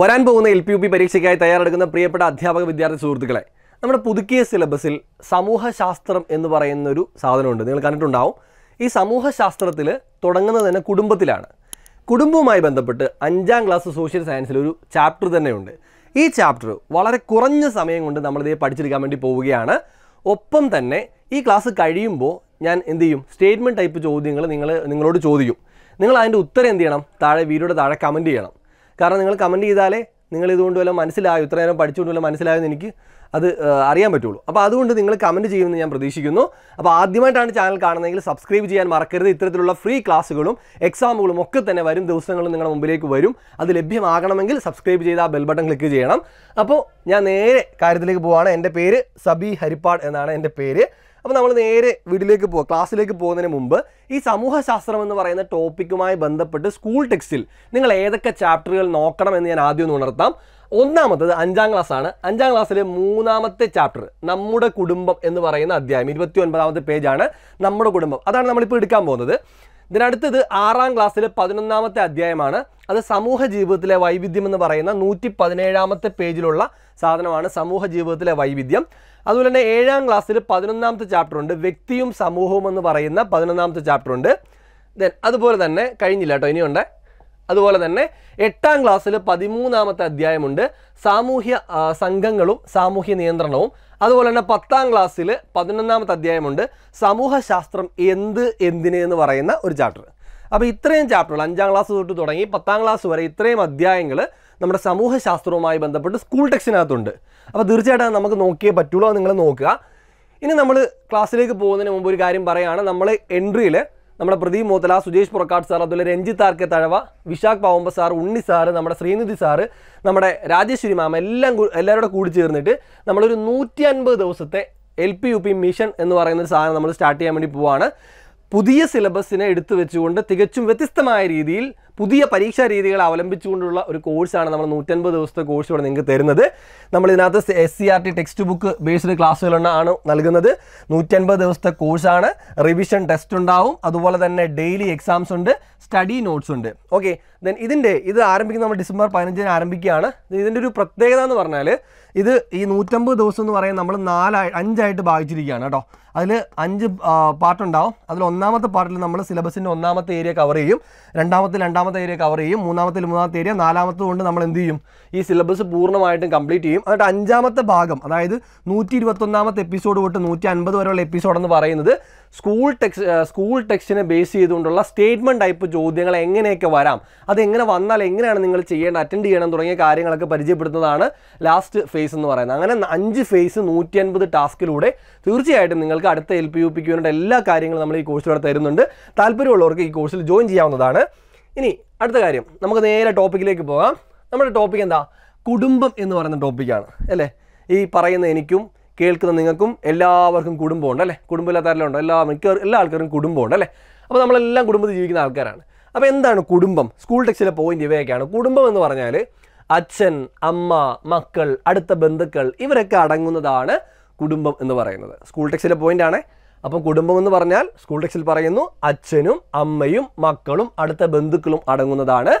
വരാൻ പോകുന്ന L P U P പരീക്ഷയ്ക്കായി തയ്യാറെടുക്കുന്ന പ്രിയപ്പെട്ട അധ്യാപക വിദ്യാർത്ഥി സുഹൃത്തുക്കളെ നമ്മുടെ പുതുക്കിയ സിലബസിൽ സമൂഹശാസ്ത്രം എന്ന് പറയുന്ന ഒരു സാധനമുണ്ട് നിങ്ങൾ കണ്ടിട്ടുണ്ടാവും ഈ സമൂഹശാസ്ത്രത്തിൽ തുടങ്ങുന്നത് തന്നെ കുടുംബത്തിലാണ് കുടുംബവുമായി ബന്ധപ്പെട്ട് അഞ്ചാം ക്ലാസ് സോഷ്യൽ സയൻസിൽ ഒരു ചാപ്റ്റർ തന്നെയുണ്ട് ഈ ചാപ്റ്റർ വളരെ കുറഞ്ഞ സമയം കൊണ്ട് നമ്മളിതേ പഠിച്ചെടുക്കാൻ വേണ്ടി പോവുകയാണ് ഒപ്പം തന്നെ ഈ ക്ലാസ് കഴിയുമ്പോൾ ഞാൻ എന്ത് ചെയ്യും സ്റ്റേറ്റ്മെൻറ്റ് ടൈപ്പ് ചോദ്യങ്ങൾ നിങ്ങൾ നിങ്ങളോട് ചോദിക്കും നിങ്ങൾ അതിൻ്റെ ഉത്തരം എന്ത് ചെയ്യണം താഴെ വീഡിയോയുടെ താഴെ കമൻറ്റ് ചെയ്യണം കാരണം നിങ്ങൾ കമൻറ്റ് ചെയ്താലേ നിങ്ങൾ ഇതുകൊണ്ട് വല്ല മനസ്സിലായോ ഇത്ര നേരം പഠിച്ചുകൊണ്ട് വല്ല മനസ്സിലായെന്ന് എനിക്ക് അത് അറിയാൻ പറ്റുള്ളൂ അപ്പോൾ അതുകൊണ്ട് നിങ്ങൾ കമൻറ്റ് ചെയ്യുമെന്ന് ഞാൻ പ്രതീക്ഷിക്കുന്നു അപ്പോൾ ആദ്യമായിട്ടാണ് ചാനൽ കാണുന്നതെങ്കിൽ സബ്സ്ക്രൈബ് ചെയ്യാൻ മറക്കരുത് ഇത്തരത്തിലുള്ള ഫ്രീ ക്ലാസ്സുകളും എക്സാമുകളും ഒക്കെ തന്നെ വരും ദിവസങ്ങളും നിങ്ങളുടെ മുമ്പിലേക്ക് വരും അത് ലഭ്യമാകണമെങ്കിൽ സബ്സ്ക്രൈബ് ചെയ്ത് ആ ബെൽ ബട്ടൺ ക്ലിക്ക് ചെയ്യണം അപ്പോൾ ഞാൻ നേരെ കാര്യത്തിലേക്ക് പോവുകയാണ് എൻ്റെ പേര് സബി ഹരിപ്പാട് എന്നാണ് എൻ്റെ പേര് അപ്പോൾ നമ്മൾ നേരെ വീട്ടിലേക്ക് പോകുക ക്ലാസ്സിലേക്ക് പോകുന്നതിന് മുമ്പ് ഈ സമൂഹശാസ്ത്രം എന്ന് പറയുന്ന ടോപ്പിക്കുമായി ബന്ധപ്പെട്ട് സ്കൂൾ ടെക്സ്റ്റിൽ നിങ്ങൾ ഏതൊക്കെ ചാപ്റ്ററുകൾ നോക്കണം എന്ന് ഞാൻ ആദ്യം ഒന്ന് ഉണർത്താം ഒന്നാമത്തത് അഞ്ചാം ക്ലാസ്സാണ് അഞ്ചാം ക്ലാസ്സിലെ മൂന്നാമത്തെ ചാപ്റ്റർ നമ്മുടെ കുടുംബം എന്ന് പറയുന്ന അധ്യായം ഇരുപത്തി ഒൻപതാമത്തെ പേജാണ് നമ്മുടെ കുടുംബം അതാണ് നമ്മളിപ്പോൾ എടുക്കാൻ പോകുന്നത് ഇതിനടുത്തത് ആറാം ക്ലാസ്സിലെ പതിനൊന്നാമത്തെ അധ്യായമാണ് അത് സമൂഹ ജീവിതത്തിലെ വൈവിധ്യം എന്ന് പറയുന്ന നൂറ്റി പതിനേഴാമത്തെ പേജിലുള്ള സാധനമാണ് സമൂഹ ജീവിതത്തിലെ വൈവിധ്യം അതുപോലെ തന്നെ ഏഴാം ക്ലാസ്സിൽ പതിനൊന്നാമത്തെ ചാപ്റ്റർ ഉണ്ട് വ്യക്തിയും സമൂഹവും എന്ന് പറയുന്ന പതിനൊന്നാമത്തെ ചാപ്റ്റർ ഉണ്ട് ദെൻ അതുപോലെ തന്നെ കഴിഞ്ഞില്ല കേട്ടോ ഇനിയുണ്ട് അതുപോലെ തന്നെ എട്ടാം ക്ലാസ്സിൽ പതിമൂന്നാമത്തെ അധ്യായമുണ്ട് സാമൂഹ്യ സംഘങ്ങളും സാമൂഹ്യ നിയന്ത്രണവും അതുപോലെ തന്നെ പത്താം ക്ലാസ്സിൽ പതിനൊന്നാമത്തെ അധ്യായമുണ്ട് സമൂഹശാസ്ത്രം എന്ത് എന്തിന് എന്ന് പറയുന്ന ഒരു ചാപ്റ്റർ അപ്പോൾ ഇത്രയും ചാപ്റ്ററുകൾ അഞ്ചാം ക്ലാസ് തൊട്ട് തുടങ്ങി പത്താം ക്ലാസ് വരെ ഇത്രയും അധ്യായങ്ങൾ നമ്മുടെ സമൂഹശാസ്ത്രവുമായി ബന്ധപ്പെട്ട് സ്കൂൾ ടെക്സ്റ്റിനകത്തുണ്ട് അപ്പോൾ തീർച്ചയായിട്ടും നമുക്ക് നോക്കിയേ പറ്റുള്ളൂ നിങ്ങൾ നോക്കുക ഇനി നമ്മൾ ക്ലാസ്സിലേക്ക് പോകുന്നതിന് മുമ്പ് ഒരു കാര്യം പറയുകയാണ് നമ്മൾ എൻട്രിയിൽ നമ്മുടെ പ്രദീപ് മോത്തല സുജേഷ് പുറക്കാട് സാർ അതുപോലെ Ranjith K Thazhava Vishakh Pavampa sir Unni sir നമ്മുടെ ശ്രീനിധി സാറ് നമ്മുടെ രാജേശ്വരി മാമ എല്ലാം എല്ലാവരോടും കൂടി ചേർന്നിട്ട് നമ്മളൊരു നൂറ്റി അൻപത് ദിവസത്തെ L P U P mission എന്ന് പറയുന്ന ഒരു സാധനം നമ്മൾ സ്റ്റാർട്ട് ചെയ്യാൻ വേണ്ടി പോവാണ് പുതിയ സിലബസിനെ എടുത്തു വെച്ചുകൊണ്ട് തികച്ചും വ്യത്യസ്തമായ രീതിയിൽ പുതിയ പരീക്ഷാ രീതികൾ അവലംബിച്ചുകൊണ്ടുള്ള ഒരു കോഴ്സാണ് നമ്മൾ നൂറ്റൻപത് ദിവസത്തെ കോഴ്സ് ഇവിടെ നിങ്ങൾക്ക് തരുന്നത് നമ്മൾ ഇതിനകത്ത് S C R T text book based ക്ലാസ്സുകളാണ് നൽകുന്നത് നൂറ്റൻപത് ദിവസത്തെ കോഴ്സാണ് റിവിഷൻ ടെസ്റ്റ് ഉണ്ടാവും അതുപോലെ തന്നെ ഡെയിലി എക്സാംസ് ഉണ്ട് സ്റ്റഡി നോട്ട്സ് ഉണ്ട് ഓക്കെ ദെൻ ഇതിൻ്റെ ഇത് ആരംഭിക്കുന്നത് നമ്മൾ ഡിസംബർ പതിനഞ്ചിന് ആരംഭിക്കുകയാണ് ഇതിൻ്റെ ഒരു പ്രത്യേകത എന്ന് പറഞ്ഞാൽ ഇത് ഈ നൂറ്റമ്പത് ദിവസം എന്ന് പറയുന്നത് നമ്മൾ നാലായി അഞ്ചായിട്ട് ഭാഗിച്ചിരിക്കുകയാണ് കേട്ടോ അതിൽ അഞ്ച് പാട്ടുണ്ടാവും അതിൽ ഒന്നാമത്തെ പാട്ടിൽ നമ്മൾ സിലബസിൻ്റെ ഒന്നാമത്തെ ഏരിയ കവർ ചെയ്യും രണ്ടാമത്തെ രണ്ടാമത്തെ ഏരിയ കവർ ചെയ്യും മൂന്നാമത്തിൽ മൂന്നാമത്തെ ഏരിയ നാലാമത്തെ കൊണ്ട് നമ്മൾ എന്ത് ചെയ്യും ഈ സിലബസ് പൂർണ്ണമായിട്ടും കംപ്ലീറ്റ് ചെയ്യും എന്നിട്ട് അഞ്ചാമത്തെ ഭാഗം അതായത് നൂറ്റി ഇരുപത്തൊന്നാമത്തെ എപ്പിസോഡ് തൊട്ട് നൂറ്റി അൻപത് വരെയുള്ള എപ്പിസോഡെന്ന് പറയുന്നത് സ്കൂൾ ടെക്സ് സ്കൂൾ ടെക്സ്റ്റിനെ ബേസ് ചെയ്തുകൊണ്ടുള്ള സ്റ്റേറ്റ്മെൻറ്റ് ടൈപ്പ് ചോദ്യങ്ങൾ എങ്ങനെയൊക്കെ വരാം അത് എങ്ങനെ വന്നാൽ എങ്ങനെയാണ് നിങ്ങൾ ചെയ്യേണ്ടത് അറ്റൻഡ് ചെയ്യണം തുടങ്ങിയ കാര്യങ്ങളൊക്കെ പരിചയപ്പെടുത്തുന്നതാണ് ലാസ്റ്റ് ഫേസ് എന്ന് പറയുന്നത് അങ്ങനെ അഞ്ച് ഫേസ് നൂറ്റി അൻപത് ടാസ്കിലൂടെ തീർച്ചയായിട്ടും നിങ്ങൾക്ക് നിങ്ങൾക്ക് അടുത്ത എൽ പി യു പിക്ക് വേണ്ട എല്ലാ കാര്യങ്ങളും നമ്മൾ ഈ കോഴ്സിലൂടെ തരുന്നുണ്ട് താല്പര്യമുള്ളവർക്ക് ഈ കോഴ്സിൽ ജോയിൻ ചെയ്യാവുന്നതാണ് ഇനി അടുത്ത കാര്യം നമുക്ക് നേരെ ടോപ്പിക്കിലേക്ക് പോകാം നമ്മുടെ ടോപ്പിക് എന്താ കുടുംബം എന്ന് പറയുന്ന ടോപ്പിക്കാണ് അല്ലേ ഈ പറയുന്ന എനിക്കും കേൾക്കുന്ന നിങ്ങൾക്കും എല്ലാവർക്കും കുടുംബമുണ്ട് അല്ലേ കുടുംബമില്ലാത്ത ആരെല്ലാം എല്ലാ മിക്ക എല്ലാ ആൾക്കാരും കുടുംബമുണ്ട് അല്ലേ അപ്പോൾ നമ്മളെല്ലാം കുടുംബത്തിൽ ജീവിക്കുന്ന ആൾക്കാരാണ് അപ്പോൾ എന്താണ് കുടുംബം സ്കൂൾ ടെക്സ്റ്റിലെ പോയിന്റ് ഇവയൊക്കെയാണ് കുടുംബം എന്ന് പറഞ്ഞാൽ അച്ഛൻ അമ്മ മക്കൾ അടുത്ത ബന്ധുക്കൾ ഇവരൊക്കെ അടങ്ങുന്നതാണ് കുടുംബം എന്ന് പറയുന്നത് സ്കൂൾ ടെക്സ്റ്റിലെ പോയിൻ്റാണ് അപ്പം കുടുംബം എന്ന് പറഞ്ഞാൽ സ്കൂൾ ടെക്സ്റ്റിൽ പറയുന്നു അച്ഛനും അമ്മയും മക്കളും അടുത്ത ബന്ധുക്കളും അടങ്ങുന്നതാണ്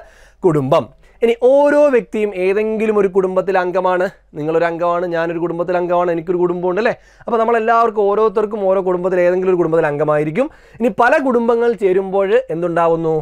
കുടുംബം ഇനി ഓരോ വ്യക്തിയും ഏതെങ്കിലും ഒരു കുടുംബത്തിലെ അംഗമാണ് നിങ്ങളൊരു അംഗമാണ് ഞാനൊരു കുടുംബത്തിലെ അംഗമാണ് എനിക്കൊരു കുടുംബമുണ്ട് അല്ലേ അപ്പോൾ നമ്മളെല്ലാവർക്കും ഓരോരുത്തർക്കും ഓരോ കുടുംബത്തിൽ ഏതെങ്കിലും ഒരു കുടുംബത്തിൽ അംഗമായിരിക്കും ഇനി പല കുടുംബങ്ങൾ ചേരുമ്പോൾ എന്തുണ്ടാകുന്നു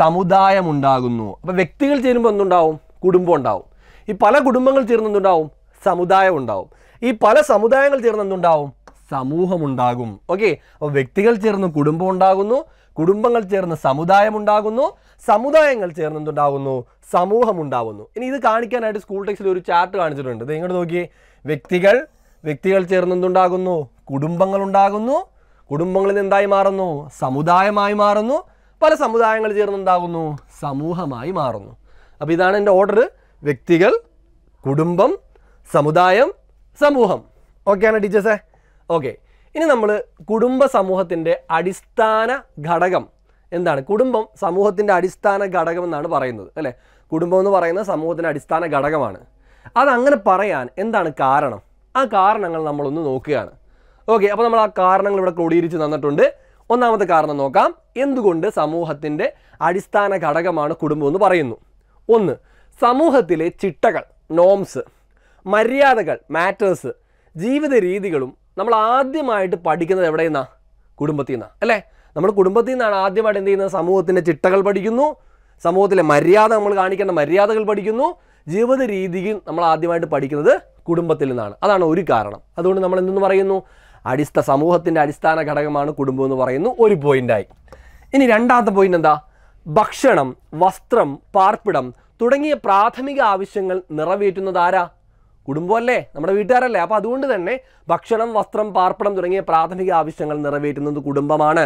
സമുദായം ഉണ്ടാകുന്നു അപ്പോൾ വ്യക്തികൾ ചേരുമ്പോൾ എന്തുണ്ടാവും കുടുംബം ഉണ്ടാവും ഈ പല കുടുംബങ്ങൾ ചേർന്ന് എന്തുണ്ടാവും സമുദായം ഉണ്ടാവും ഈ പല സമുദായങ്ങൾ ചേർന്ന് എന്തുണ്ടാവും സമൂഹമുണ്ടാകും ഓക്കെ അപ്പോൾ വ്യക്തികൾ ചേർന്ന് കുടുംബം ഉണ്ടാകുന്നു കുടുംബങ്ങൾ ചേർന്ന് സമുദായം ഉണ്ടാകുന്നു സമുദായങ്ങൾ ചേർന്ന് എന്തുണ്ടാകുന്നു സമൂഹം ഉണ്ടാകുന്നു ഇനി ഇത് കാണിക്കാനായിട്ട് സ്കൂൾ ടെക്സ്റ്റിൽ ഒരു ചാർട്ട് കാണിച്ചിട്ടുണ്ട് ഇത് ഇങ്ങോട്ട് നോക്കിയേ വ്യക്തികൾ വ്യക്തികൾ ചേർന്ന് എന്തുണ്ടാകുന്നു കുടുംബങ്ങൾ ഉണ്ടാകുന്നു കുടുംബങ്ങളിൽ എന്തായി മാറുന്നു സമുദായമായി മാറുന്നു പല സമുദായങ്ങൾ ചേർന്ന് എന്താകുന്നു സമൂഹമായി മാറുന്നു അപ്പോൾ ഇതാണ് എൻ്റെ ഓർഡർ വ്യക്തികൾ കുടുംബം സമുദായം സമൂഹം ഓക്കെയാണ് ടീച്ചേഴ്സേ ഓക്കെ ഇനി നമ്മൾ കുടുംബ സമൂഹത്തിൻ്റെ അടിസ്ഥാന ഘടകം എന്താണ് കുടുംബം സമൂഹത്തിൻ്റെ അടിസ്ഥാന ഘടകം എന്നാണ് പറയുന്നത് അല്ലേ കുടുംബം എന്ന് പറയുന്നത് സമൂഹത്തിൻ്റെ അടിസ്ഥാന ഘടകമാണ് അതങ്ങനെ പറയാൻ എന്താണ് കാരണം ആ കാരണങ്ങൾ നമ്മളൊന്ന് നോക്കുകയാണ് ഓക്കെ അപ്പോൾ നമ്മൾ ആ കാരണങ്ങൾ ഇവിടെ ക്രോഡീകരിച്ച് തന്നിട്ടുണ്ട് ഒന്നാമത്തെ കാരണം നോക്കാം എന്തുകൊണ്ട് സമൂഹത്തിൻ്റെ അടിസ്ഥാന ഘടകമാണ് കുടുംബം എന്ന് പറയുന്നു ഒന്ന് സമൂഹത്തിലെ ചിട്ടകൾ നോംസ് മര്യാദകൾ മാറ്റേഴ്സ് ജീവിത രീതികളും നമ്മൾ ആദ്യമായിട്ട് പഠിക്കുന്നത് എവിടെ നിന്നാണ് കുടുംബത്തിൽ നിന്നാണ് അല്ലേ നമ്മൾ കുടുംബത്തിൽ നിന്നാണ് ആദ്യമായിട്ട് എന്ത് ചെയ്യുന്നത് സമൂഹത്തിൻ്റെ ചിട്ടകൾ പഠിക്കുന്നു സമൂഹത്തിലെ മര്യാദ നമ്മൾ കാണിക്കേണ്ട മര്യാദകൾ പഠിക്കുന്നു ജീവിത രീതിയും നമ്മൾ ആദ്യമായിട്ട് പഠിക്കുന്നത് കുടുംബത്തിൽ നിന്നാണ് അതാണ് ഒരു കാരണം അതുകൊണ്ട് നമ്മൾ എന്തെന്ന് പറയുന്നു അടിസ്ഥ സമൂഹത്തിൻ്റെ അടിസ്ഥാന ഘടകമാണ് കുടുംബം എന്ന് പറയുന്നു ഒരു പോയിൻ്റായി ഇനി രണ്ടാമത്തെ പോയിൻ്റ് എന്താ ഭക്ഷണം വസ്ത്രം പാർപ്പിടം തുടങ്ങിയ പ്രാഥമിക ആവശ്യങ്ങൾ നിറവേറ്റുന്നത് ആരാ കുടുംബമല്ലേ നമ്മുടെ വീട്ടുകാരല്ലേ അപ്പോൾ അതുകൊണ്ട് തന്നെ ഭക്ഷണം വസ്ത്രം പാർപ്പിടം തുടങ്ങിയ പ്രാഥമിക ആവശ്യങ്ങൾ നിറവേറ്റുന്നത് കുടുംബമാണ്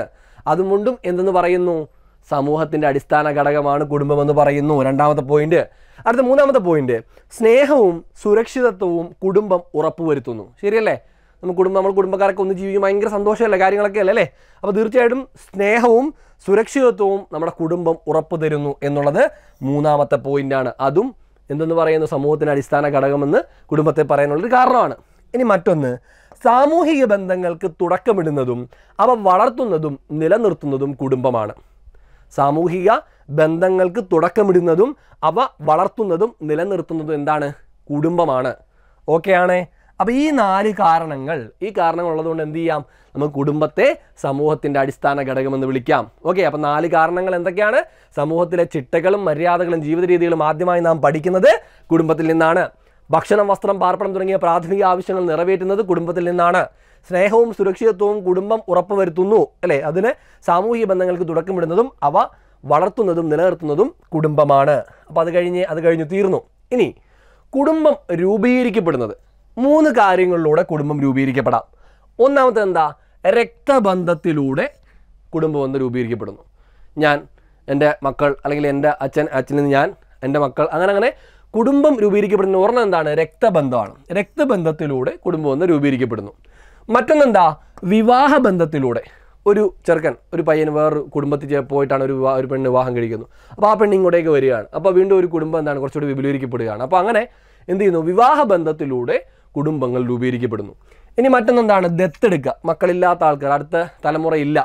അതുകൊണ്ടും എന്തെന്ന് പറയുന്നു സമൂഹത്തിൻ്റെ അടിസ്ഥാന ഘടകമാണ് കുടുംബമെന്ന് പറയുന്നു രണ്ടാമത്തെ പോയിന്റ് അടുത്ത മൂന്നാമത്തെ പോയിന്റ് സ്നേഹവും സുരക്ഷിതത്വവും കുടുംബം ഉറപ്പുവരുത്തുന്നു ശരിയല്ലേ നമ്മൾ കുടുംബം നമ്മൾ കുടുംബക്കാരൊക്കെ ഒന്ന് ജീവിക്കും ഭയങ്കര സന്തോഷമല്ലേ കാര്യങ്ങളൊക്കെ അല്ലേ അല്ലേ അപ്പോൾ തീർച്ചയായിട്ടും സ്നേഹവും സുരക്ഷിതത്വവും നമ്മുടെ കുടുംബം ഉറപ്പു തരുന്നു എന്നുള്ളത് മൂന്നാമത്തെ പോയിന്റാണ് അതും എന്തെന്ന് പറയുന്ന സമൂഹത്തിന് അടിസ്ഥാന ഘടകമെന്ന് കുടുംബത്തെ പറയാനുള്ളൊരു കാരണമാണ് ഇനി മറ്റൊന്ന് സാമൂഹിക ബന്ധങ്ങൾക്ക് തുടക്കമിടുന്നതും അവ വളർത്തുന്നതും നിലനിർത്തുന്നതും കുടുംബമാണ് സാമൂഹിക ബന്ധങ്ങൾക്ക് തുടക്കമിടുന്നതും അവ വളർത്തുന്നതും നിലനിർത്തുന്നതും എന്താണ് കുടുംബമാണ് ഓക്കെ ആണേ അപ്പോൾ ഈ നാല് കാരണങ്ങൾ ഈ കാരണങ്ങൾ ഉള്ളതുകൊണ്ട് എന്ത് ചെയ്യാം നമുക്ക് കുടുംബത്തെ സമൂഹത്തിൻ്റെ അടിസ്ഥാന ഘടകമെന്ന് വിളിക്കാം ഓക്കെ അപ്പോൾ നാല് കാരണങ്ങൾ എന്തൊക്കെയാണ് സമൂഹത്തിലെ ചിട്ടകളും മര്യാദകളും ജീവിത രീതികളും ആദ്യമായി നാം പഠിക്കുന്നത് കുടുംബത്തിൽ നിന്നാണ് ഭക്ഷണം വസ്ത്രം പാർപ്പണം തുടങ്ങിയ പ്രാഥമിക ആവശ്യങ്ങൾ നിറവേറ്റുന്നത് കുടുംബത്തിൽ നിന്നാണ് സ്നേഹവും സുരക്ഷിതത്വവും കുടുംബം ഉറപ്പുവരുത്തുന്നു അല്ലേ അതിന് സാമൂഹിക ബന്ധങ്ങൾക്ക് തുടക്കമിടുന്നതും അവ വളർത്തുന്നതും നിലനിർത്തുന്നതും കുടുംബമാണ് അപ്പോൾ അത് കഴിഞ്ഞ് അത് കഴിഞ്ഞ് തീർന്നു ഇനി കുടുംബം രൂപീകരിക്കപ്പെടുന്നത് മൂന്ന് കാര്യങ്ങളിലൂടെ കുടുംബം രൂപീകരിക്കപ്പെടാം ഒന്നാമത്തെ എന്താ രക്തബന്ധത്തിലൂടെ കുടുംബം ഒന്ന് രൂപീകരിക്കപ്പെടുന്നു ഞാൻ എൻ്റെ മക്കൾ അല്ലെങ്കിൽ എൻ്റെ അച്ഛൻ അച്ഛനിൽ നിന്ന് ഞാൻ എൻ്റെ മക്കൾ അങ്ങനെ അങ്ങനെ കുടുംബം രൂപീകരിക്കപ്പെടുന്ന ഒരെണ്ണം എന്താണ് രക്തബന്ധമാണ് രക്തബന്ധത്തിലൂടെ കുടുംബം ഒന്ന് രൂപീകരിക്കപ്പെടുന്നു മറ്റൊന്നെന്താ വിവാഹ ബന്ധത്തിലൂടെ ഒരു ചെറുക്കൻ ഒരു പയ്യൻ വേറൊരു കുടുംബത്തിൽ പോയിട്ടാണ് ഒരു വിവാഹ ഒരു പെണ്ണ് വിവാഹം കഴിക്കുന്നു അപ്പോൾ ആ പെണ്ണ് ഇങ്ങോട്ടേക്ക് വരികയാണ് അപ്പോൾ വീണ്ടും ഒരു കുടുംബം എന്താണ് കുറച്ചുകൂടി വിപുലീകരിക്കപ്പെടുകയാണ് അപ്പോൾ അങ്ങനെ എന്ത് ചെയ്യുന്നു വിവാഹ ബന്ധത്തിലൂടെ കുടുംബങ്ങൾ രൂപീകരിക്കപ്പെടുന്നു ഇനി മറ്റൊന്നെന്താണ് ദത്തെടുക്കുക മക്കളില്ലാത്ത ആൾക്കാർ അടുത്ത തലമുറയില്ല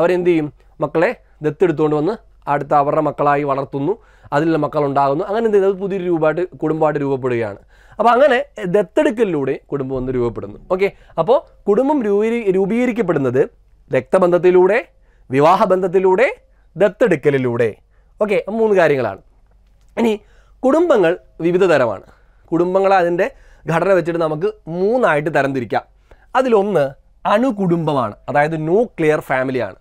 അവരെന്ത് ചെയ്യും മക്കളെ ദത്തെടുത്തുകൊണ്ട് വന്ന് അടുത്ത അവരുടെ മക്കളായി വളർത്തുന്നു അതിലുള്ള മക്കളുണ്ടാകുന്നു അങ്ങനെ എന്ത് ചെയ്യുന്നത് പുതിയൊരു രൂപമായിട്ട് കുടുംബമായിട്ട് രൂപപ്പെടുകയാണ് അപ്പോൾ അങ്ങനെ ദത്തെടുക്കലിലൂടെ കുടുംബം ഒന്ന് രൂപപ്പെടുന്നു ഓക്കെ അപ്പോൾ കുടുംബം രൂപീ രൂപീകരിക്കപ്പെടുന്നത് രക്തബന്ധത്തിലൂടെ വിവാഹബന്ധത്തിലൂടെ ദത്തെടുക്കലിലൂടെ ഓക്കെ മൂന്ന് കാര്യങ്ങളാണ് ഇനി കുടുംബങ്ങൾ വിവിധ തരമാണ് കുടുംബങ്ങൾ അതിൻ്റെ ഘടന വെച്ചിട്ട് നമുക്ക് മൂന്നായിട്ട് തരംതിരിക്കാം അതിലൊന്ന് അണുകുടുംബമാണ് അതായത് ന്യൂക്ലിയർ ഫാമിലിയാണ്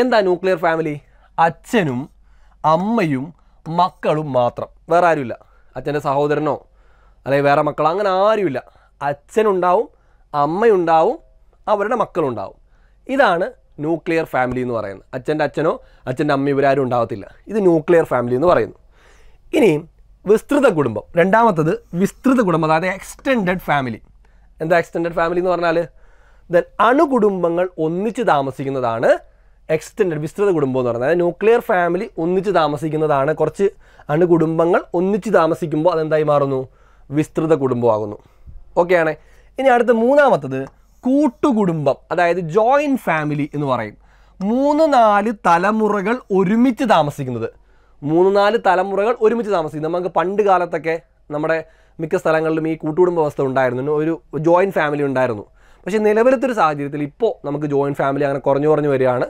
എന്താ ന്യൂക്ലിയർ ഫാമിലി അച്ഛനും അമ്മയും മക്കളും മാത്രം വേറെ ആരുമില്ല അച്ഛൻ്റെ സഹോദരനോ അല്ലെങ്കിൽ വേറെ മക്കളോ അങ്ങനെ ആരുമില്ല അച്ഛനുണ്ടാവും അമ്മയുണ്ടാവും അവരുടെ മക്കളുണ്ടാവും ഇതാണ് ന്യൂക്ലിയർ ഫാമിലി എന്ന് പറയുന്നത് അച്ഛൻ്റെ അച്ഛനോ അച്ഛൻ്റെ അമ്മ ഇവരാരും ഉണ്ടാകത്തില്ല ഇത് ന്യൂക്ലിയർ ഫാമിലി എന്ന് പറയുന്നു ഇനിയും വിസ്തൃത കുടുംബം രണ്ടാമത്തത് വിസ്തൃത കുടുംബം അതായത് എക്സ്റ്റെൻഡഡ് ഫാമിലി എന്താ എക്സ്റ്റെൻഡഡ് ഫാമിലി എന്ന് പറഞ്ഞാൽ ദെൻ അണുകുടുംബങ്ങൾ ഒന്നിച്ച് താമസിക്കുന്നതാണ് എക്സ്റ്റെൻഡഡ് വിസ്തൃത കുടുംബം എന്ന് പറഞ്ഞാൽ അതായത് ന്യൂക്ലിയർ ഫാമിലി ഒന്നിച്ച് താമസിക്കുന്നതാണ് കുറച്ച് അണുകുടുംബങ്ങൾ ഒന്നിച്ച് താമസിക്കുമ്പോൾ അതെന്തായി മാറുന്നു വിസ്തൃത കുടുംബമാകുന്നു ഓക്കെയാണ് ഇനി അടുത്ത മൂന്നാമത്തത് കൂട്ടുകുടുംബം അതായത് ജോയിൻറ്റ് ഫാമിലി എന്ന് പറയും മൂന്ന് നാല് തലമുറകൾ ഒരുമിച്ച് താമസിക്കുന്നത് മൂന്ന് നാല് തലമുറകൾ ഒരുമിച്ച് താമസിക്കുന്നു നമുക്ക് പണ്ട് കാലത്തൊക്കെ നമ്മുടെ മിക്ക സ്ഥലങ്ങളിലും ഈ കൂട്ടുകുടുംബ വ്യവസ്ഥ ഉണ്ടായിരുന്നു ഒരു ജോയിൻറ്റ് ഫാമിലി ഉണ്ടായിരുന്നു പക്ഷേ നിലവിലത്തെ ഒരു സാഹചര്യത്തിൽ ഇപ്പോൾ നമുക്ക് ജോയിൻറ്റ് ഫാമിലി അങ്ങനെ കുറഞ്ഞു കുറഞ്ഞു വരികയാണ്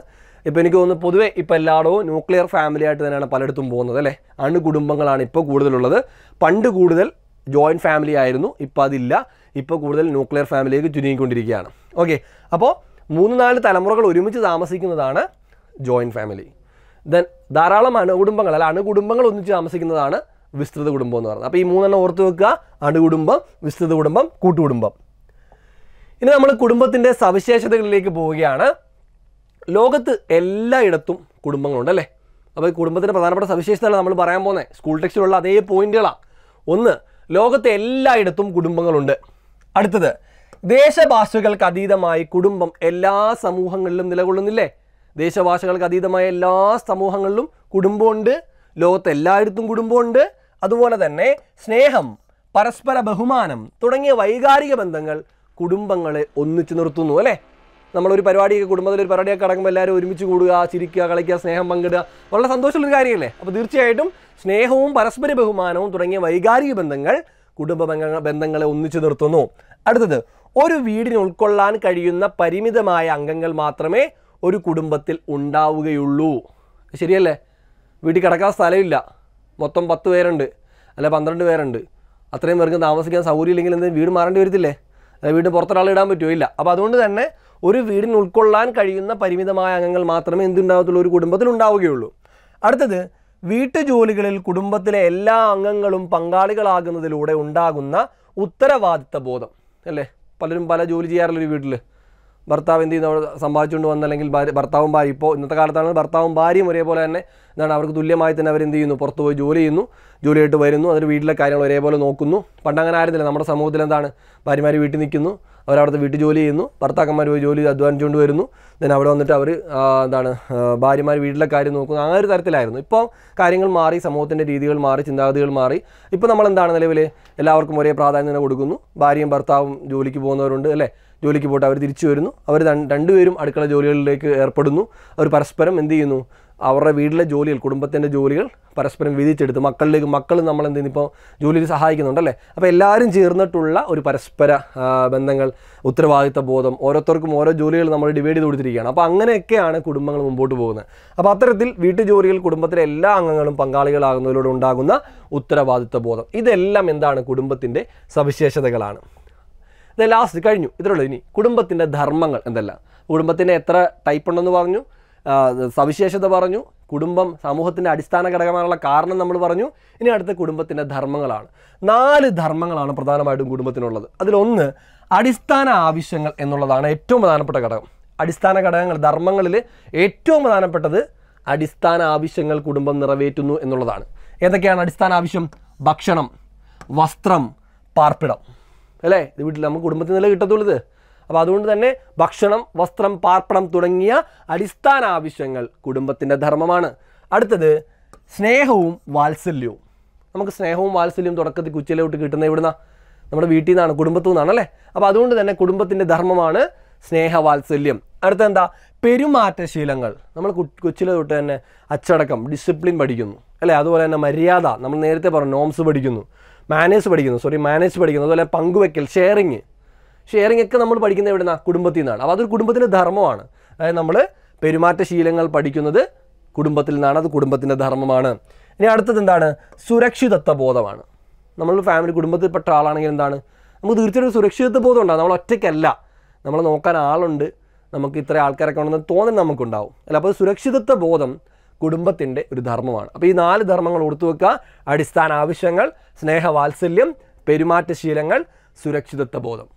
ഇപ്പോൾ എനിക്ക് തോന്നുന്നു പൊതുവേ ഇപ്പോൾ എല്ലായിടവും ന്യൂക്ലിയർ ഫാമിലി ആയിട്ട് തന്നെയാണ് പലയിടത്തും പോകുന്നത് അല്ലേ അണുകുടുംബങ്ങളാണ് ഇപ്പോൾ കൂടുതലുള്ളത് പണ്ട് കൂടുതൽ ജോയിൻറ്റ് ഫാമിലി ആയിരുന്നു ഇപ്പോൾ അതില്ല ഇപ്പോൾ കൂടുതൽ ന്യൂക്ലിയർ ഫാമിലിയിലേക്ക് ചുരുങ്ങിക്കൊണ്ടിരിക്കുകയാണ് ഓക്കെ അപ്പോൾ മൂന്ന് നാല് തലമുറകൾ ഒരുമിച്ച് താമസിക്കുന്നതാണ് ജോയിൻറ്റ് ഫാമിലി ദെൻ ധാരാളം അണുകുടുംബങ്ങൾ അല്ല അണുകുടുംബങ്ങൾ ഒന്നിച്ച് താമസിക്കുന്നതാണ് വിസ്തൃത കുടുംബം എന്ന് പറയുന്നത് അപ്പോൾ ഈ മൂന്നെണ്ണം ഓർത്ത് വെക്കുക അണുകുടുംബം വിസ്തൃത കുടുംബം കൂട്ടുകുടുംബം ഇനി നമ്മൾ കുടുംബത്തിൻ്റെ സവിശേഷതകളിലേക്ക് പോവുകയാണ് ലോകത്ത് എല്ലായിടത്തും കുടുംബങ്ങളുണ്ട് അല്ലേ അപ്പോൾ ഈ കുടുംബത്തിൻ്റെ പ്രധാനപ്പെട്ട സവിശേഷതയാണ് നമ്മൾ പറയാൻ പോകുന്നത് സ്കൂൾ ടെക്സ്റ്റിലുള്ള അതേ പോയിന്റുകളാണ് ഒന്ന് ലോകത്തെ എല്ലായിടത്തും കുടുംബങ്ങളുണ്ട് അടുത്തത് ദേശഭാഷകൾക്ക് അതീതമായി കുടുംബം എല്ലാ സമൂഹങ്ങളിലും നിലകൊള്ളുന്നില്ലേ ദേശഭാഷകൾക്ക് അതീതമായ എല്ലാ സമൂഹങ്ങളിലും കുടുംബമുണ്ട് ലോകത്ത് എല്ലായിടത്തും കുടുംബമുണ്ട് അതുപോലെ തന്നെ സ്നേഹം പരസ്പര ബഹുമാനം തുടങ്ങിയ വൈകാരിക ബന്ധങ്ങൾ കുടുംബങ്ങളെ ഒന്നിച്ചു നിർത്തുന്നു അല്ലേ നമ്മളൊരു പരിപാടിയൊക്കെ കുടുംബത്തിലൊരു പരിപാടിയൊക്കെ അടങ്ങുമ്പോൾ എല്ലാവരും ഒരുമിച്ച് കൂടുക ചിരിക്കുക കളിക്കുക സ്നേഹം പങ്കിടുക വളരെ സന്തോഷമുള്ളൊരു കാര്യമല്ലേ അപ്പോൾ തീർച്ചയായിട്ടും സ്നേഹവും പരസ്പര ബഹുമാനവും തുടങ്ങിയ വൈകാരിക ബന്ധങ്ങൾ കുടുംബ ബന്ധങ്ങളെ ഒന്നിച്ചു നിർത്തുന്നു അടുത്തത് ഒരു വീടിന് ഉൾക്കൊള്ളാൻ കഴിയുന്ന പരിമിതമായ അംഗങ്ങൾ മാത്രമേ ഒരു കുടുംബത്തിൽ ഉണ്ടാവുകയുള്ളൂ ശരിയല്ലേ വീട്ടിൽ കിടക്കാൻ സ്ഥലമില്ല മൊത്തം പത്ത് പേരുണ്ട് അല്ല പന്ത്രണ്ട് പേരുണ്ട് അത്രയും പേർക്ക് താമസിക്കാൻ ഇല്ലെങ്കിൽ എന്തെങ്കിലും വീട് മാറേണ്ടി വരത്തില്ലേ അല്ല വീട് പുറത്തൊരാൾ ഇടാൻ പറ്റുമോ ഇല്ല അപ്പോൾ അതുകൊണ്ട് തന്നെ ഒരു വീടിന് ഉൾക്കൊള്ളാൻ കഴിയുന്ന പരിമിതമായ അംഗങ്ങൾ മാത്രമേ എന്തുണ്ടാകത്തുള്ളൂ ഒരു കുടുംബത്തിൽ ഉണ്ടാവുകയുള്ളൂ അടുത്തത് വീട്ടുജോലികളിൽ കുടുംബത്തിലെ എല്ലാ അംഗങ്ങളും പങ്കാളികളാകുന്നതിലൂടെ ഉണ്ടാകുന്ന ഉത്തരവാദിത്ത ബോധം അല്ലേ പലരും പല ജോലി ചെയ്യാറുള്ളൊരു വീട്ടിൽ ഭർത്താവ് എന്ത് ചെയ്യുന്നു സമ്പാദിച്ചുകൊണ്ട് വന്ന അല്ലെങ്കിൽ ഭാര്യ ഭർത്താവും ഭാര്യ ഇപ്പോൾ ഇന്നത്തെ കാലത്താണ് ഭർത്താവും ഭാര്യയും ഒരേപോലെ തന്നെ എന്താണ് അവർക്ക് തുല്യമായി തന്നെ അവരെന്ത് ചെയ്യുന്നു പുറത്ത് പോയി ജോലി ചെയ്യുന്നു ജോലിയായിട്ട് വരുന്നു അതിൽ വീട്ടിലെ കാര്യങ്ങൾ ഒരേപോലെ നോക്കുന്നു പണ്ട് അങ്ങനെ ആയിരുന്നില്ല നമ്മുടെ സമൂഹത്തിൽ എന്താണ് ഭാര്യമാർ വീട്ടിൽ നിൽക്കുന്നു അവരവിടുത്തെ വീട്ടിൽ ജോലി ചെയ്യുന്നു ഭർത്താക്കന്മാർ പോയി ജോലി അധ്വാനിച്ചുകൊണ്ട് വരുന്നു ദൻ അവിടെ വന്നിട്ട് അവർ എന്താണ് ഭാര്യമാർ വീട്ടിലെ കാര്യം നോക്കുന്നു ആ ഒരു തരത്തിലായിരുന്നു ഇപ്പോൾ കാര്യങ്ങൾ മാറി സമൂഹത്തിൻ്റെ രീതികൾ മാറി ചിന്താഗതികൾ മാറി ഇപ്പോൾ നമ്മൾ എന്താണ് നിലവിൽ എല്ലാവർക്കും ഒരേ പ്രാധാന്യം കൊടുക്കുന്നു ഭാര്യയും ഭർത്താവും ജോലിക്ക് പോകുന്നവരുണ്ട് അല്ലേ ജോലിക്ക് പോയിട്ട് അവർ തിരിച്ചു വരുന്നു അവർ രണ്ടുപേരും അടുക്കള ജോലികളിലേക്ക് ഏർപ്പെടുന്നു അവർ പരസ്പരം എന്ത് ചെയ്യുന്നു അവരുടെ വീട്ടിലെ ജോലികൾ കുടുംബത്തിൻ്റെ ജോലികൾ പരസ്പരം വിധിച്ചെടുത്ത് മക്കളിലേക്ക് മക്കൾ നമ്മൾ എന്ത് ഇപ്പോൾ ജോലിയിൽ സഹായിക്കുന്നുണ്ടല്ലേ അപ്പോൾ എല്ലാവരും ചേർന്നിട്ടുള്ള ഒരു പരസ്പര ബന്ധങ്ങൾ ഉത്തരവാദിത്ത ബോധം ഓരോരുത്തർക്കും ഓരോ ജോലികൾ നമ്മൾ ഡിവൈഡ് ചെയ്ത് കൊടുത്തിരിക്കുകയാണ് അപ്പോൾ അങ്ങനെയൊക്കെയാണ് കുടുംബങ്ങൾ മുമ്പോട്ട് പോകുന്നത് അപ്പോൾ അത്തരത്തിൽ വീട്ടു ജോലികൾ കുടുംബത്തിലെ എല്ലാ അംഗങ്ങളും പങ്കാളികളാകുന്നതിലൂടെ ഉണ്ടാകുന്ന ഉത്തരവാദിത്വ ബോധം ഇതെല്ലാം എന്താണ് കുടുംബത്തിൻ്റെ സവിശേഷതകളാണ് ഇത് ലാസ്റ്റ് കഴിഞ്ഞു ഉള്ളൂ ഇനി കുടുംബത്തിൻ്റെ ധർമ്മങ്ങൾ എന്തെല്ലാം കുടുംബത്തിൻ്റെ എത്ര ടൈപ്പ് ഉണ്ടെന്ന് പറഞ്ഞു സവിശേഷത പറഞ്ഞു കുടുംബം സമൂഹത്തിൻ്റെ അടിസ്ഥാന ഘടകമായുള്ള കാരണം നമ്മൾ പറഞ്ഞു ഇനി അടുത്ത കുടുംബത്തിൻ്റെ ധർമ്മങ്ങളാണ് നാല് ധർമ്മങ്ങളാണ് പ്രധാനമായിട്ടും കുടുംബത്തിനുള്ളത് അതിലൊന്ന് അടിസ്ഥാന ആവശ്യങ്ങൾ എന്നുള്ളതാണ് ഏറ്റവും പ്രധാനപ്പെട്ട ഘടകം അടിസ്ഥാന ഘടകങ്ങൾ ധർമ്മങ്ങളിൽ ഏറ്റവും പ്രധാനപ്പെട്ടത് അടിസ്ഥാന ആവശ്യങ്ങൾ കുടുംബം നിറവേറ്റുന്നു എന്നുള്ളതാണ് ഏതൊക്കെയാണ് അടിസ്ഥാന ആവശ്യം ഭക്ഷണം വസ്ത്രം പാർപ്പിടം അല്ലേ ഇത് വീട്ടിൽ നമുക്ക് കുടുംബത്തിൽ നിന്നല്ലേ കിട്ടത്തുള്ളത് അപ്പോൾ അതുകൊണ്ട് തന്നെ ഭക്ഷണം വസ്ത്രം പാർപ്പണം തുടങ്ങിയ അടിസ്ഥാന ആവശ്യങ്ങൾ കുടുംബത്തിൻ്റെ ധർമ്മമാണ് അടുത്തത് സ്നേഹവും വാത്സല്യവും നമുക്ക് സ്നേഹവും വാത്സല്യവും തുടക്കത്തിൽ വിട്ട് കിട്ടുന്ന ഇവിടുന്ന നമ്മുടെ വീട്ടിൽ നിന്നാണ് കുടുംബത്തു നിന്നാണ് അല്ലേ അപ്പോൾ അതുകൊണ്ട് തന്നെ കുടുംബത്തിൻ്റെ ധർമ്മമാണ് സ്നേഹവാത്സല്യം അടുത്തെന്താ പെരുമാറ്റശീലങ്ങൾ നമ്മൾ കൊച്ചിലെ തൊട്ട് തന്നെ അച്ചടക്കം ഡിസിപ്ലിൻ പഠിക്കുന്നു അല്ലേ അതുപോലെ തന്നെ മര്യാദ നമ്മൾ നേരത്തെ പറഞ്ഞു നോംസ് പഠിക്കുന്നു മാനേഴ്സ് പഠിക്കുന്നു സോറി മാനേഴ്സ് പഠിക്കുന്നു അതുപോലെ പങ്കുവെക്കൽ ഷെയറിങ് ഷെയറിങ് ഒക്കെ നമ്മൾ പഠിക്കുന്നത് എവിടെ നിന്നാണ് കുടുംബത്തിൽ നിന്നാണ് അപ്പോൾ അതൊരു കുടുംബത്തിൻ്റെ ധർമ്മമാണ് അതായത് നമ്മൾ പെരുമാറ്റശീലങ്ങൾ പഠിക്കുന്നത് കുടുംബത്തിൽ നിന്നാണ് അത് കുടുംബത്തിൻ്റെ ധർമ്മമാണ് ഇനി അടുത്തത് എന്താണ് സുരക്ഷിതത്വ ബോധമാണ് നമ്മൾ ഫാമിലി കുടുംബത്തിൽപ്പെട്ട ആളാണെങ്കിൽ എന്താണ് നമുക്ക് തീർച്ചയായിട്ടും സുരക്ഷിതത്വ ബോധം ഉണ്ടാകും നമ്മൾ ഒറ്റയ്ക്കല്ല നമ്മളെ നോക്കാൻ ആളുണ്ട് നമുക്ക് ഇത്ര ആൾക്കാരൊക്കെ ഉണ്ടെന്ന് തോന്നൽ നമുക്കുണ്ടാവും അല്ല അപ്പോൾ സുരക്ഷിതത്വ ബോധം കുടുംബത്തിൻ്റെ ഒരു ധർമ്മമാണ് അപ്പോൾ ഈ നാല് ധർമ്മങ്ങൾ ഓർത്തു വെക്കുക അടിസ്ഥാന ആവശ്യങ്ങൾ സ്നേഹവാത്സല്യം പെരുമാറ്റശീലങ്ങൾ സുരക്ഷിതത്വ ബോധം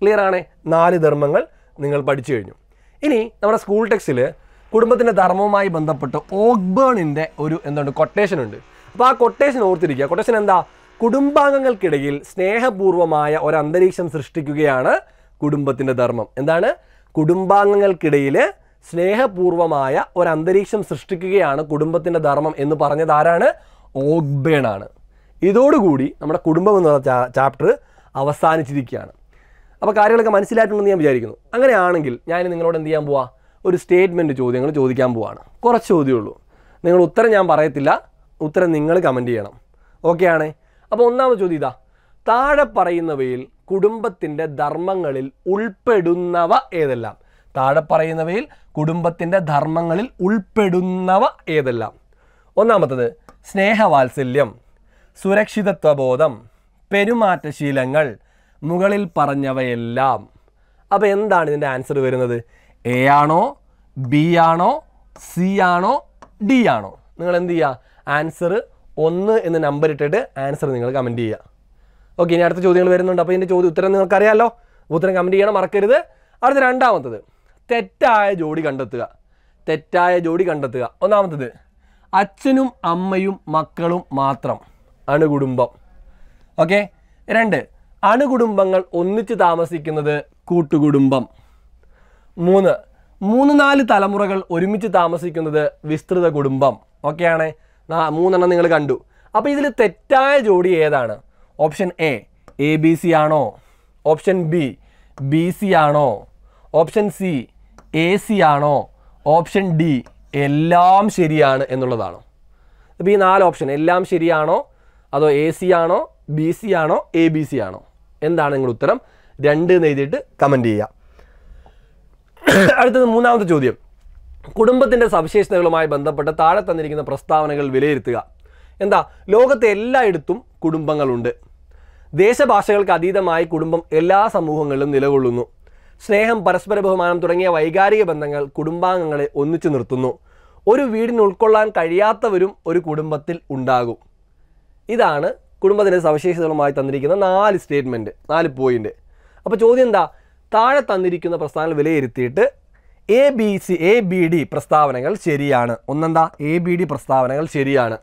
ക്ലിയർ ആണ് നാല് ധർമ്മങ്ങൾ നിങ്ങൾ പഠിച്ചു കഴിഞ്ഞു ഇനി നമ്മുടെ സ്കൂൾ ടെക്സ്റ്റിൽ കുടുംബത്തിൻ്റെ ധർമ്മവുമായി ബന്ധപ്പെട്ട് ഓഗ്ബേണിൻ്റെ ഒരു എന്തുണ്ട് കൊട്ടേഷൻ ഉണ്ട് അപ്പോൾ ആ കൊട്ടേഷൻ ഓർത്തിരിക്കുക കൊട്ടേഷൻ എന്താ കുടുംബാംഗങ്ങൾക്കിടയിൽ സ്നേഹപൂർവമായ ഒരു അന്തരീക്ഷം സൃഷ്ടിക്കുകയാണ് കുടുംബത്തിൻ്റെ ധർമ്മം എന്താണ് കുടുംബാംഗങ്ങൾക്കിടയിൽ സ്നേഹപൂർവമായ ഒരു അന്തരീക്ഷം സൃഷ്ടിക്കുകയാണ് കുടുംബത്തിൻ്റെ ധർമ്മം എന്ന് പറഞ്ഞത് ആരാണ് ഓഗ്ബേണാണ് ഇതോടുകൂടി നമ്മുടെ കുടുംബം എന്ന ചാപ്റ്റർ അവസാനിച്ചിരിക്കുകയാണ് അപ്പോൾ കാര്യങ്ങളൊക്കെ മനസ്സിലായിട്ടുണ്ടെന്ന് ഞാൻ വിചാരിക്കുന്നു അങ്ങനെയാണെങ്കിൽ ഞാൻ നിങ്ങളോട് എന്ത് ചെയ്യാൻ പോവാ ഒരു സ്റ്റേറ്റ്മെൻറ്റ് ചോദ്യങ്ങൾ ചോദിക്കാൻ പോവാണ് കുറച്ച് ചോദ്യമുള്ളൂ നിങ്ങൾ ഉത്തരം ഞാൻ പറയത്തില്ല ഉത്തരം നിങ്ങൾ കമൻറ്റ് ചെയ്യണം ഓക്കെയാണ് ആണേ അപ്പോൾ ഒന്നാമത് ചോദ്യം ഇതാ താഴെ പറയുന്നവയിൽ കുടുംബത്തിൻ്റെ ധർമ്മങ്ങളിൽ ഉൾപ്പെടുന്നവ ഏതെല്ലാം താഴെ പറയുന്നവയിൽ കുടുംബത്തിൻ്റെ ധർമ്മങ്ങളിൽ ഉൾപ്പെടുന്നവ ഏതെല്ലാം ഒന്നാമത്തത് സ്നേഹവാത്സല്യം സുരക്ഷിതത്വബോധം പെരുമാറ്റശീലങ്ങൾ മുകളിൽ പറഞ്ഞവയെല്ലാം അപ്പോൾ എന്താണ് ഇതിൻ്റെ ആൻസർ വരുന്നത് എ ആണോ ബി ആണോ സി ആണോ ഡി ആണോ നിങ്ങൾ എന്ത് ചെയ്യുക ആൻസർ ഒന്ന് എന്ന് നമ്പർ ഇട്ടിട്ട് ആൻസർ നിങ്ങൾ കമൻറ്റ് ചെയ്യുക ഓക്കെ ഇനി അടുത്ത ചോദ്യങ്ങൾ വരുന്നുണ്ട് അപ്പോൾ ഇതിൻ്റെ ചോദ്യം ഉത്തരം നിങ്ങൾക്കറിയാമല്ലോ ഉത്തരം കമൻറ്റ് ചെയ്യണം മറക്കരുത് അടുത്ത രണ്ടാമത്തത് തെറ്റായ ജോഡി കണ്ടെത്തുക തെറ്റായ ജോഡി കണ്ടെത്തുക ഒന്നാമത്തത് അച്ഛനും അമ്മയും മക്കളും മാത്രം അണുകുടുംബം ഓക്കെ രണ്ട് അണുകുടുംബങ്ങൾ ഒന്നിച്ച് താമസിക്കുന്നത് കൂട്ടുകുടുംബം മൂന്ന് മൂന്ന് നാല് തലമുറകൾ ഒരുമിച്ച് താമസിക്കുന്നത് വിസ്തൃത കുടുംബം ഓക്കെയാണ് മൂന്നെണ്ണം നിങ്ങൾ കണ്ടു അപ്പോൾ ഇതിൽ തെറ്റായ ജോഡി ഏതാണ് option A A B C ആണോ ഓപ്ഷൻ ബി ബി സി ആണോ ഓപ്ഷൻ സി എ സി ആണോ ഓപ്ഷൻ ഡി എല്ലാം ശരിയാണ് എന്നുള്ളതാണോ അപ്പോൾ ഈ നാല് ഓപ്ഷൻ എല്ലാം ശരിയാണോ അതോ എ സി ആണോ ബി സി ആണോ എ ബി സി ആണോ എന്താണ് നിങ്ങളുടെ ഉത്തരം രണ്ട് എന്ന് എഴുതിയിട്ട് കമൻറ്റ് ചെയ്യുക അടുത്തത് മൂന്നാമത്തെ ചോദ്യം കുടുംബത്തിൻ്റെ സവിശേഷതകളുമായി ബന്ധപ്പെട്ട് താഴെ തന്നിരിക്കുന്ന പ്രസ്താവനകൾ വിലയിരുത്തുക എന്താ ലോകത്തെ എല്ലായിടത്തും കുടുംബങ്ങളുണ്ട് ദേശഭാഷകൾക്ക് അതീതമായി കുടുംബം എല്ലാ സമൂഹങ്ങളിലും നിലകൊള്ളുന്നു സ്നേഹം പരസ്പര ബഹുമാനം തുടങ്ങിയ വൈകാരിക ബന്ധങ്ങൾ കുടുംബാംഗങ്ങളെ ഒന്നിച്ചു നിർത്തുന്നു ഒരു വീടിന് ഉൾക്കൊള്ളാൻ കഴിയാത്തവരും ഒരു കുടുംബത്തിൽ ഉണ്ടാകും ഇതാണ് കുടുംബത്തിൻ്റെ സവിശേഷതകളുമായി തന്നിരിക്കുന്ന നാല് സ്റ്റേറ്റ്മെൻറ്റ് നാല് പോയിൻ്റ് അപ്പോൾ ചോദ്യം എന്താ താഴെ തന്നിരിക്കുന്ന പ്രസ്ഥാനങ്ങൾ വിലയിരുത്തിയിട്ട് A B C A B D പ്രസ്താവനകൾ ശരിയാണ് ഒന്നെന്താ എ ബി ഡി പ്രസ്താവനകൾ ശരിയാണ്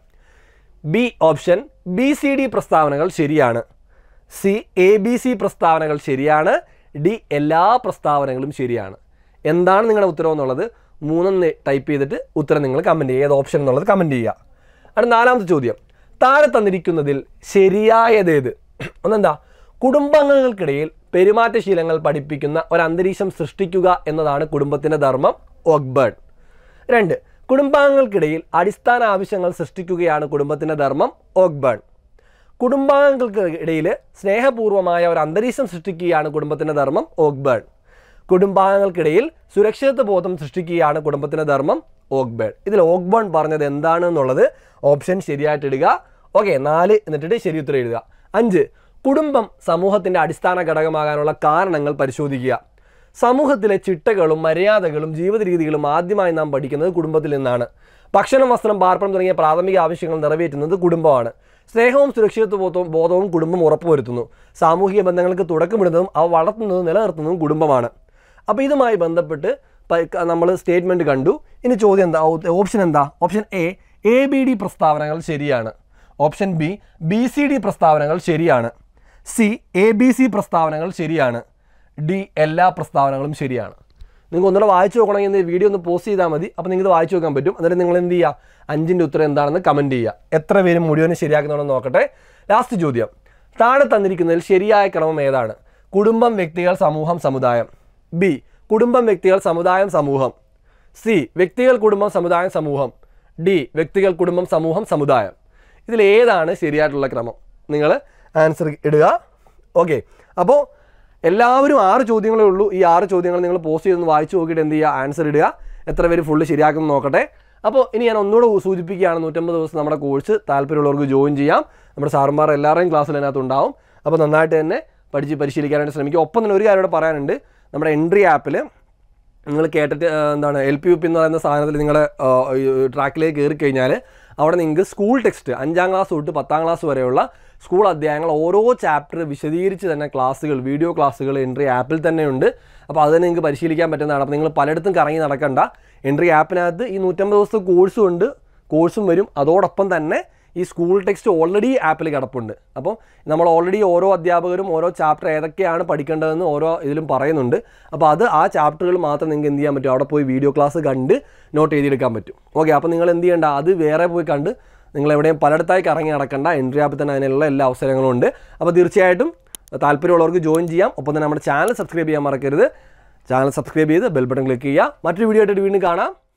B option B C D പ്രസ്താവനകൾ ശരിയാണ് സി എ ബി സി പ്രസ്താവനകൾ ശരിയാണ് ഡി എല്ലാ പ്രസ്താവനകളും ശരിയാണ് എന്താണ് നിങ്ങളുടെ ഉത്തരം എന്നുള്ളത് മൂന്നെന്ന് ടൈപ്പ് ചെയ്തിട്ട് ഉത്തരം നിങ്ങൾ കമൻറ്റ് ചെയ്യുക ഏത് ഓപ്ഷൻ എന്നുള്ളത് കമൻറ്റ് ചെയ്യുക അടുത്ത നാലാമത്തെ ചോദ്യം താഴെ തന്നിരിക്കുന്നതിൽ ശരിയായതേത് ഒന്നെന്താ കുടുംബാംഗങ്ങൾക്കിടയിൽ പെരുമാറ്റശീലങ്ങൾ പഠിപ്പിക്കുന്ന ഒരു അന്തരീക്ഷം സൃഷ്ടിക്കുക എന്നതാണ് കുടുംബത്തിൻ്റെ ധർമ്മം ഒക്ബേർഡ് രണ്ട് കുടുംബാംഗങ്ങൾക്കിടയിൽ അടിസ്ഥാന ആവശ്യങ്ങൾ സൃഷ്ടിക്കുകയാണ് കുടുംബത്തിൻ്റെ ധർമ്മം ഒക്ബേർഡ് കുടുംബാംഗങ്ങൾക്ക് ഇടയിൽ സ്നേഹപൂർവ്വമായ ഒരു അന്തരീക്ഷം സൃഷ്ടിക്കുകയാണ് കുടുംബത്തിൻ്റെ ധർമ്മം ഓക്ബേൺ കുടുംബാംഗങ്ങൾക്കിടയിൽ സുരക്ഷിത ബോധം സൃഷ്ടിക്കുകയാണ് കുടുംബത്തിൻ്റെ ധർമ്മം ഓക്ബേൺ ഇതിൽ ഓക്ബേൺ പറഞ്ഞത് എന്താണെന്നുള്ളത് ഓപ്ഷൻ ശരിയായിട്ട് ഇടുക ഓക്കെ നാല് എന്നിട്ടിട്ട് ശരി ഉത്തരം എഴുതുക അഞ്ച് കുടുംബം സമൂഹത്തിൻ്റെ അടിസ്ഥാന ഘടകമാകാനുള്ള കാരണങ്ങൾ പരിശോധിക്കുക സമൂഹത്തിലെ ചിട്ടകളും മര്യാദകളും ജീവിത രീതികളും ആദ്യമായി നാം പഠിക്കുന്നത് കുടുംബത്തിൽ നിന്നാണ് ഭക്ഷണം വസ്ത്രം പാർപ്പണം തുടങ്ങിയ പ്രാഥമിക ആവശ്യങ്ങൾ നിറവേറ്റുന്നത് കുടുംബമാണ് സ്നേഹവും സുരക്ഷിതത്വ ബോധവും കുടുംബം ഉറപ്പുവരുത്തുന്നു സാമൂഹിക ബന്ധങ്ങൾക്ക് തുടക്കമിടുന്നതും അവ വളർത്തുന്നതും നിലനിർത്തുന്നതും കുടുംബമാണ് അപ്പോൾ ഇതുമായി ബന്ധപ്പെട്ട് നമ്മൾ സ്റ്റേറ്റ്മെൻറ്റ് കണ്ടു ഇനി ചോദ്യം എന്താ ഓപ്ഷൻ എന്താ option A A B D പ്രസ്താവനകൾ ശരിയാണ് option B B C D പ്രസ്താവനകൾ ശരിയാണ് സി എ ബി സി പ്രസ്താവനകൾ ശരിയാണ് ഡി എല്ലാ പ്രസ്താവനകളും ശരിയാണ് നിങ്ങൾക്ക് ഒന്നുകൂടെ വായിച്ചു നോക്കണമെങ്കിൽ ഈ വീഡിയോ ഒന്ന് പോസ്റ്റ് ചെയ്താൽ മതി അപ്പോൾ നിങ്ങൾക്ക് വായിച്ചു നോക്കാൻ പറ്റും എന്നിട്ട് നിങ്ങൾ എന്ത് ചെയ്യുക അഞ്ചിൻ്റെ ഉത്തരം എന്താണെന്ന് കമൻറ്റ് ചെയ്യുക എത്ര പേരും മുഴുവനും ശരിയാക്കുന്നുണ്ടെന്ന് നോക്കട്ടെ ലാസ്റ്റ് ചോദ്യം താഴെ തന്നിരിക്കുന്നതിൽ ശരിയായ ക്രമം ഏതാണ് കുടുംബം വ്യക്തികൾ സമൂഹം സമുദായം ബി കുടുംബം വ്യക്തികൾ സമുദായം സമൂഹം സി വ്യക്തികൾ കുടുംബം സമുദായം സമൂഹം ഡി വ്യക്തികൾ കുടുംബം സമൂഹം സമുദായം ഇതിൽ ഏതാണ് ശരിയായിട്ടുള്ള ക്രമം നിങ്ങൾ ആൻസർ ഇടുക ഓക്കെ അപ്പോൾ എല്ലാവരും ആറ് ചോദ്യങ്ങളേ ഉള്ളൂ ഈ ആറ് ചോദ്യങ്ങൾ നിങ്ങൾ പോസ്റ്റ് ചെയ്തൊന്ന് വായിച്ചു നോക്കിയിട്ട് എന്ത് ചെയ്യുക ആൻസർ ഇടുക എത്ര പേര് ഫുള്ള് ശരിയാക്കുന്നു നോക്കട്ടെ അപ്പോൾ ഇനി ഞാൻ ഒന്നുകൂടെ സൂചിപ്പിക്കുകയാണ് നൂറ്റമ്പത് ദിവസം നമ്മുടെ കോഴ്സ് താല്പര്യമുള്ളവർക്ക് ജോയിൻ ചെയ്യാം നമ്മുടെ സാറന്മാർ എല്ലാവരുടെയും ക്ലാസ്സിൽ അതിനകത്ത് ഉണ്ടാവും അപ്പോൾ നന്നായിട്ട് തന്നെ പഠിച്ച് പരിശീലിക്കാനായിട്ട് ശ്രമിക്കുക ഒപ്പം തന്നെ ഒരു കാര്യം പറയാനുണ്ട് നമ്മുടെ എൻട്രി ആപ്പിൽ നിങ്ങൾ കേട്ടിട്ട് എന്താണ് എൽ പി യു പി എന്ന് പറയുന്ന സാധനത്തിൽ നിങ്ങളുടെ ട്രാക്കിലേക്ക് കയറി കഴിഞ്ഞാൽ അവിടെ നിങ്ങൾക്ക് സ്കൂൾ ടെക്സ്റ്റ് അഞ്ചാം ക്ലാസ് തൊട്ട് പത്താം ക്ലാസ് വരെയുള്ള സ്കൂൾ അധ്യായങ്ങൾ ഓരോ ചാപ്റ്റർ വിശദീകരിച്ച് തന്നെ ക്ലാസ്സുകൾ വീഡിയോ ക്ലാസ്സുകൾ എൻട്രി ആപ്പിൽ തന്നെ ഉണ്ട് അപ്പോൾ അത് നിങ്ങൾക്ക് പരിശീലിക്കാൻ പറ്റുന്നതാണ് അപ്പോൾ നിങ്ങൾ പലയിടത്തും കറങ്ങി നടക്കണ്ട എൻട്രി ആപ്പിനകത്ത് ഈ നൂറ്റമ്പത് ദിവസത്തെ കോഴ്സും ഉണ്ട് കോഴ്സും വരും അതോടൊപ്പം തന്നെ ഈ സ്കൂൾ ടെക്സ്റ്റ് ഓൾറെഡി ആപ്പിൽ കിടപ്പുണ്ട് അപ്പോൾ നമ്മൾ ഓൾറെഡി ഓരോ അധ്യാപകരും ഓരോ ചാപ്റ്റർ ഏതൊക്കെയാണ് പഠിക്കേണ്ടതെന്ന് ഓരോ ഇതിലും പറയുന്നുണ്ട് അപ്പോൾ അത് ആ ചാപ്റ്ററുകൾ മാത്രം നിങ്ങൾക്ക് എന്ത് ചെയ്യാൻ പറ്റും അവിടെ പോയി വീഡിയോ ക്ലാസ് കണ്ട് നോട്ട് ചെയ്തെടുക്കാൻ പറ്റും ഓക്കെ അപ്പോൾ നിങ്ങൾ എന്ത് ചെയ്യേണ്ട അത് വേറെ പോയി കണ്ട് നിങ്ങൾ എവിടെയും പലയിടത്തായി ഇറങ്ങി നടക്കേണ്ട എൻട്രി ആപ്പിൽ തന്നെ അതിനുള്ള എല്ലാ അവസരങ്ങളും ഉണ്ട് അപ്പോൾ തീർച്ചയായിട്ടും താല്പര്യമുള്ളവർക്ക് ജോയിൻ ചെയ്യാം ഒപ്പം തന്നെ നമ്മുടെ ചാനൽ സബ്സ്ക്രൈബ് ചെയ്യാൻ മറക്കരുത് ചാനൽ സബ്സ്ക്രൈബ് ചെയ്ത് ബെൽ ബട്ടൺ ക്ലിക്ക് ചെയ്യുക മറ്റൊരു വീഡിയോ ആയിട്ട് വീണ്ടും കാണാം